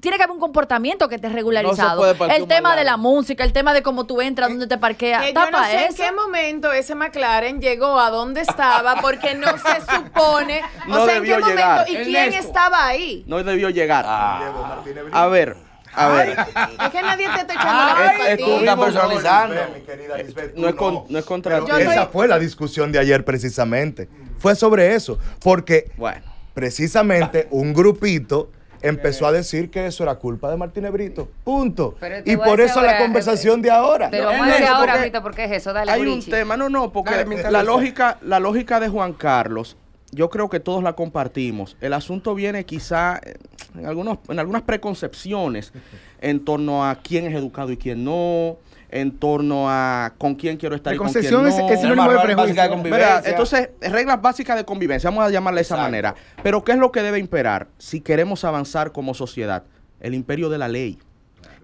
S3: tiene que haber un comportamiento que te regularizado. el tema de la música, el tema de cómo tú entras, eh, dónde te parqueas. tapa en
S5: qué momento ese McLaren llegó a donde estaba, porque no se supone. no debió llegar. y quién estaba
S6: ahí.
S9: No debió llegar. Ah. A ver. Es
S5: que nadie te está echando
S9: la culpa. Es No, no, es contra Esa fue la discusión
S6: de ayer precisamente. Fue sobre eso. Porque bueno. precisamente ah. un grupito empezó a decir que eso era culpa de Martínez Brito. Punto. Y por eso
S7: la conversación de ahora. Pero vamos a decir ahora, porque es eso. Dale, hay un tema,
S9: no, no, porque la, lógica, la lógica de Juan Carlos yo creo que todos la compartimos. El asunto viene quizá eh, en, algunos, en algunas preconcepciones en torno a quién es educado y quién no, en torno a con quién quiero estar y con quién no. es, es el único de convivencia. Entonces, eh, reglas básicas de convivencia, vamos a llamarla de esa manera. Pero ¿qué es lo que debe imperar si queremos avanzar como sociedad? El imperio de la ley,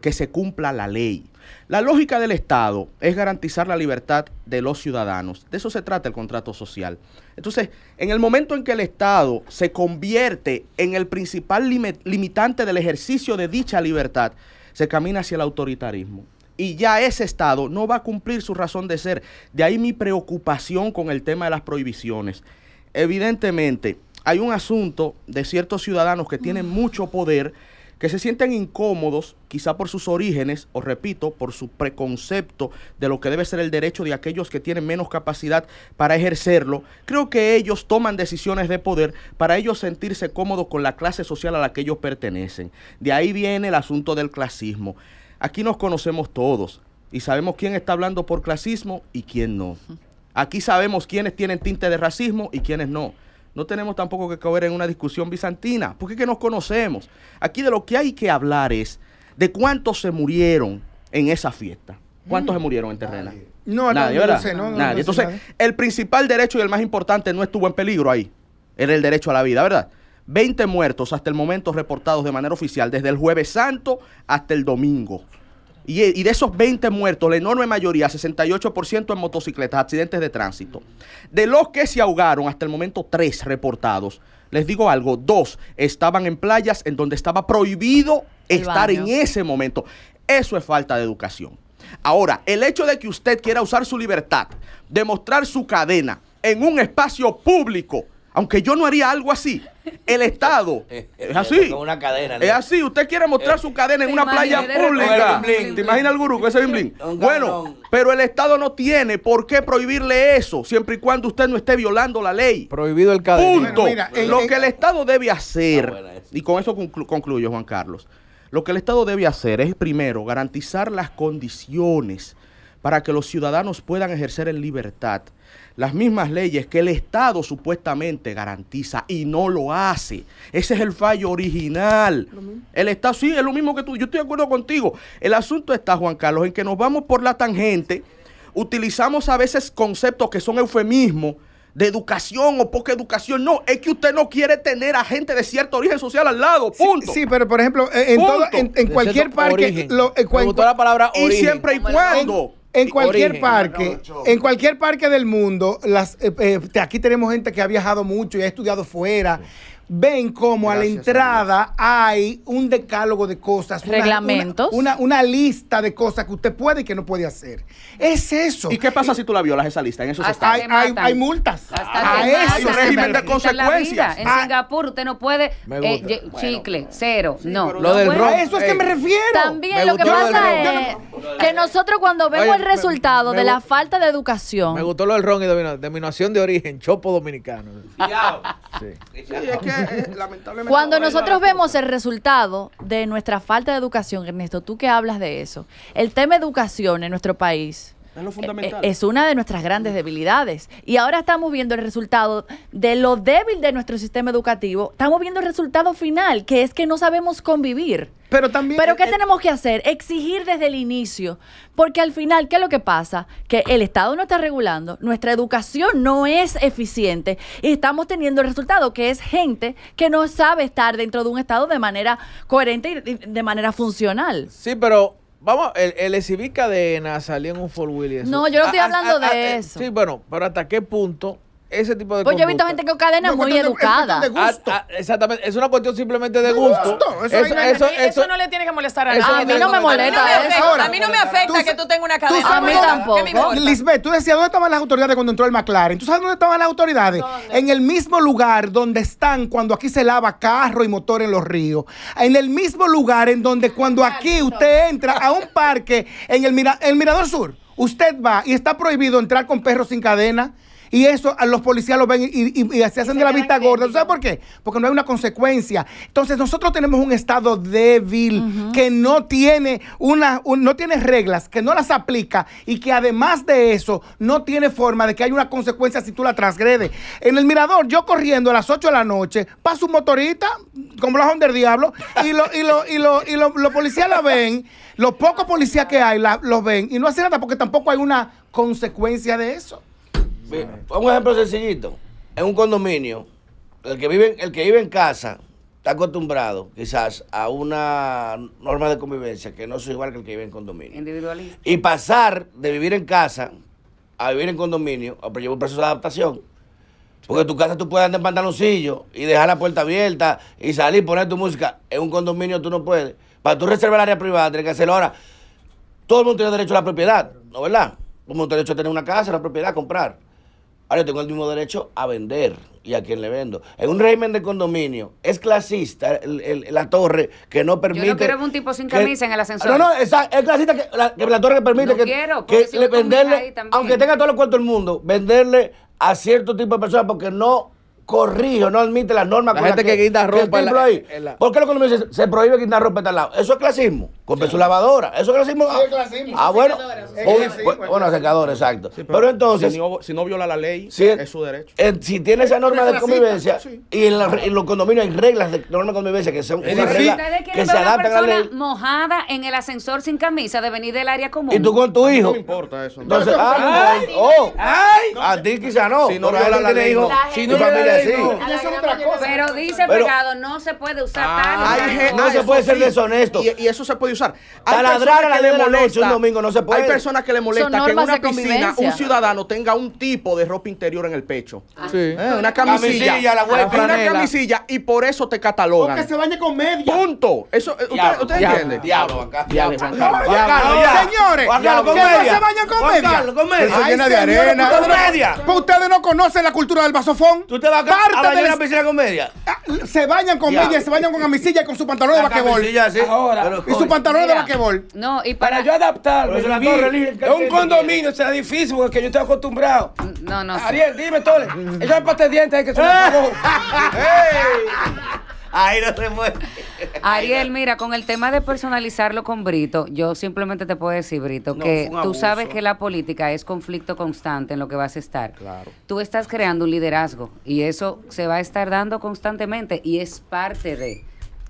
S9: que se cumpla la ley la lógica del Estado es garantizar la libertad de los ciudadanos. De eso se trata el contrato social. Entonces, en el momento en que el Estado se convierte en el principal limitante del ejercicio de dicha libertad, se camina hacia el autoritarismo y ya ese Estado no va a cumplir su razón de ser. De ahí mi preocupación con el tema de las prohibiciones. Evidentemente, hay un asunto de ciertos ciudadanos que tienen mm. mucho poder que se sienten incómodos, quizá por sus orígenes, o repito, por su preconcepto de lo que debe ser el derecho de aquellos que tienen menos capacidad para ejercerlo, creo que ellos toman decisiones de poder para ellos sentirse cómodos con la clase social a la que ellos pertenecen. De ahí viene el asunto del clasismo. Aquí nos conocemos todos y sabemos quién está hablando por clasismo y quién no. Aquí sabemos quiénes tienen tinte de racismo y quiénes no no tenemos tampoco que caer en una discusión bizantina, porque es que nos conocemos. Aquí de lo que hay que hablar es de cuántos se murieron en esa fiesta. ¿Cuántos se mm. murieron en Terrena? No, nadie, Entonces, el principal derecho y el más importante no estuvo en peligro ahí. Era el derecho a la vida, ¿verdad? 20 muertos hasta el momento reportados de manera oficial, desde el jueves santo hasta el domingo. Y, de esos 20 muertos, la enorme mayoría, 68% en motocicletas, accidentes de tránsito. De los que se ahogaron, hasta el momento tres reportados. Les digo algo, dos estaban en playas en donde estaba prohibido estar en ese momento. Eso es falta de educación. Ahora, el hecho de que usted quiera usar su libertad, demostrar su cadena en un espacio público, aunque yo no haría algo así, el Estado eh, eh, es así. una cadena. Es así. Usted quiere mostrar eh, su cadena en una playa pública. ¿Te imaginas el gurú con ese bling, Bueno, pero el Estado no tiene por qué prohibirle eso, siempre y cuando usted no esté violando la ley. Prohibido el cadena. Punto. lo que el Estado debe hacer, y con eso concluyo, Juan Carlos. Lo que el Estado debe hacer es primero garantizar las condiciones para que los ciudadanos puedan ejercer en libertad las mismas leyes que el Estado supuestamente garantiza y no lo hace. Ese es el fallo original. El Estado, sí, es lo mismo que tú. Yo estoy de acuerdo contigo. El asunto está, Juan Carlos, en que nos vamos por la tangente, utilizamos a veces conceptos que son eufemismos de educación o poca educación. No, es que usted no quiere tener a gente de cierto origen social
S2: al lado. Punto. Sí, pero por ejemplo, en, cualquier parque. Lo, Y siempre y cuando. En cualquier parque, en cualquier parque del mundo, las, eh, eh, aquí tenemos gente que ha viajado mucho y ha estudiado fuera ven como a la entrada hay un decálogo de cosas. Reglamentos. Una, una, lista de cosas que usted puede y que no puede hacer. Es eso. ¿Y qué pasa si tú la violas esa lista? En esos hay, hay, hay, multas. a ah, eso. Hay régimen de consecuencias. En ah.
S7: Singapur usted no puede eh, chicle, cero. no. Lo del A eso es que eh, me refiero. También lo que pasa es
S3: que nosotros cuando vemos el resultado de la
S1: falta de educación. Me gustó lo del ron y dominación de origen, chopo dominicano. Sí.
S9: sí. Eh, Cuando
S3: nosotros vemos el resultado de nuestra falta de educación, Ernesto, tú que hablas de eso, el tema educación en nuestro país
S9: eh, eh, es
S3: una de nuestras grandes debilidades. Y ahora estamos viendo el resultado de lo débil de nuestro sistema educativo. Estamos viendo el resultado final, que es que no sabemos convivir. Pero también. Pero ¿qué tenemos que hacer? Exigir desde el inicio. Porque al final, ¿qué es lo que pasa? Que el Estado no está regulando, nuestra educación no es eficiente y estamos teniendo el resultado que es gente que no sabe estar dentro de un Estado de manera coherente y de manera funcional.
S1: Sí, pero Vamos, el, el cadena salió en un Fort Williams, No, yo no estoy ah, ah, hablando ah, de eh, eso. Sí, bueno, pero ¿hasta qué punto ese tipo de Pues yo he visto
S3: gente con cadenas muy educada. Ah,
S1: ah, exactamente, es una cuestión
S2: simplemente de, gusto. Eso,
S5: no, le tiene que molestar a nadie. A mí no me molesta A mí no me afecta que tú tengas una cadena. A mí tampoco. Lisbeth,
S2: tú decías, ¿dónde estaban las autoridades cuando entró el McLaren? ¿Tú sabes dónde estaban las autoridades? En el mismo lugar donde están cuando aquí se lava carro y motor en los ríos. En el mismo lugar en donde cuando aquí usted entra a un parque en el, el Mirador Sur, usted va y está prohibido entrar con perros sin cadena. Y eso a los policías lo ven y, se hacen de la vista gorda. ¿Sabes por qué? Porque no hay una consecuencia. Entonces nosotros tenemos un Estado débil que no tiene, una, no tiene reglas, que no las aplica y que además de eso no tiene forma de que haya una consecuencia si tú la transgredes. En el mirador, yo corriendo a las 8 de la noche, paso un motorista, como la del Diablo, y los y lo, y lo, y policías la ven, los pocos policías que hay los ven y no hacen nada porque tampoco hay una consecuencia de eso. Un
S4: ejemplo sencillito. En un condominio, el que vive, el que vive en casa está acostumbrado quizás a una norma de convivencia que no es igual que el que vive en condominio. Individualista. Y pasar de vivir en casa a vivir en condominio, pero pues, lleva un proceso de adaptación. Porque en tu casa tú puedes andar en pantaloncillo y dejar la puerta abierta y salir, poner tu música. En un condominio tú no puedes. Para tú reservar el área privada tienes que hacerlo ahora. Todo el mundo tiene derecho a la propiedad, ¿no verdad? Todo el mundo tiene derecho a tener una casa, la propiedad, comprar. Ahora yo tengo el mismo derecho a vender y a quien le vendo. En un régimen de condominio es clasista la torre que no permite. Yo no quiero un
S7: tipo sin camisa en el ascensor. Ah, no, no, es
S4: clasista que la, que la torre permite no que, quiero, que le venderle, aunque tenga todo los cuartos del mundo, venderle a cierto tipo de personas porque no corrijo no admite las normas. La con gente la que, que, quita ropa. ¿Por qué lo que me se prohíbe quitar ropa de tal lado? Eso es clasismo. con su lavadora. Eso es clasismo. Ah. clasismo. Ah, bueno. Pues, pues, bueno, secador, exacto. pero, entonces. Si no, viola la ley,
S9: es su derecho.
S4: si tiene esa norma de convivencia y en, los condominios hay reglas de norma de convivencia que son que se adaptan a la ley.
S7: mojada en el ascensor sin camisa de venir del área común. Y tú con tu hijo. No
S4: importa eso. Entonces, ah, oh, ay, a ti quizá no. Si
S9: no viola la ley, si no
S7: pero dice pegado, no se puede usar ah. tal. no se
S9: puede ser deshonesto. Y, eso se puede usar. Taladrar a la de un domingo no se puede. Hay personas que le molesta que en una piscina un ciudadano tenga un tipo de ropa interior en el pecho. Ah. Eh, una camisilla. una camisilla y por eso te catalogan. Porque se bañe con media. Punto. Eso, eh, diablo, ¿Usted, diablo, entiende? Diablo, Señores, ¿cómo se bañan con media? con llena de arena.
S2: Ustedes no conocen la cultura del vasofón. Tú te vas aparte a la piscina con ah, media. Se bañan con media, se bañan con camisilla y con su pantalón de vaquebol.
S4: Ahora. Y su pantalón de vaquebol.
S2: No, y para... yo adaptarme,
S4: es un condominio será difícil porque yo estoy acostumbrado. No, no. Ah, Ariel,
S2: dime,
S7: Tole. Ella es parte de dientes que se me
S6: ¡Ey!
S7: Ay, no Ariel, mira, con el tema de personalizarlo con Brito, yo simplemente te puedo decir, Brito, que tú sabes que la política es conflicto constante en lo que vas a estar. Claro. Tú estás creando un liderazgo y eso se va a estar dando constantemente y es parte de.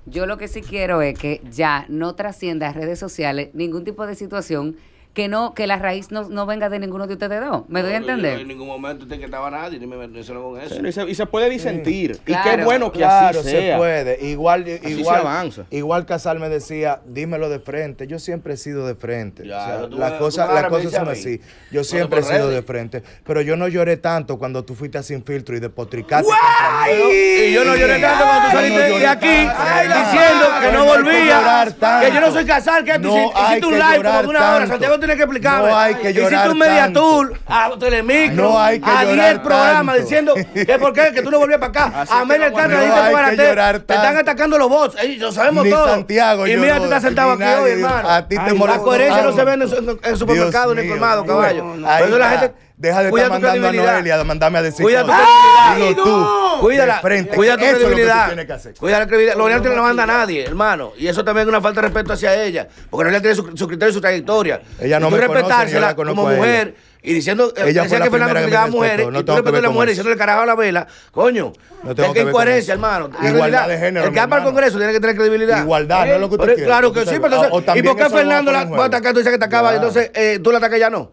S7: Yo lo que sí quiero es que ya no trascienda a redes sociales ningún tipo de situación que no que la raíz no, no venga de ninguno de ustedes dos. ¿Me doy a entender? en
S4: ningún momento usted que estaba nadie, ni me solo con eso.
S6: y, se,
S9: puede
S4: disentir. Y qué bueno que claro, sea. se
S6: puede. Igual, igual, avanza. Igual Casal me decía, dímelo de frente. Yo siempre he sido de frente. o sea, las cosas la cosa son así. Yo siempre he sido de frente. Pero yo no lloré tanto cuando tú fuiste a Sin Filtro y despotricaste. Y yo no lloré tanto cuando tú saliste de aquí diciendo que no volvía.
S4: Que yo no soy Casal, que tú hiciste un live como de una hora. Santiago que explicar. No hay que llorar. Hiciste un media tour a Telemicro, hay que a 10 programas diciendo que por qué, que tú no volvías para acá. Así a Mel Alcántara para te. están atacando los bots. lo sabemos todo. y mira, tú estás sentado aquí hoy, hermano. A ti te molesta. La coherencia no ah, se ve en,
S6: el supermercado ni caballo. Pero la gente Deja de estar mandando a Noelia a mandarme a decir Cuida todo. tu credibilidad. Cuida tu credibilidad. lo la credibilidad. Noelia
S4: no la manda a nadie, hermano. Y eso también es una falta de respeto hacia ella. Porque Noelia tiene su, su criterio y su trayectoria. Ella no y tú me conoce, como mujer. Y diciendo, eh, ella que Fernando criticaba a mujeres, no y tú respetas a las mujeres diciéndole carajo a la vela, coño, no es que incoherencia, hermano. Igualdad de género. El que va al Congreso tiene que tener credibilidad. Igualdad, no es lo que tú quieres. Claro que sí, pero entonces, ¿y por qué Fernando la va a atacar? Tú dices que te acaba. entonces eh, tú la atacas ya no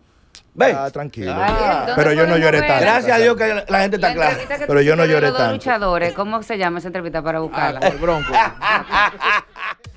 S4: ve Ah, tranquilo. Ah, ah, pero yo no llore tanto. Gracias a Dios que la, gente está clara. Pero yo no llore tanto.
S7: luchadores, ¿cómo se llama esa entrevista para ah, buscarla? el bronco.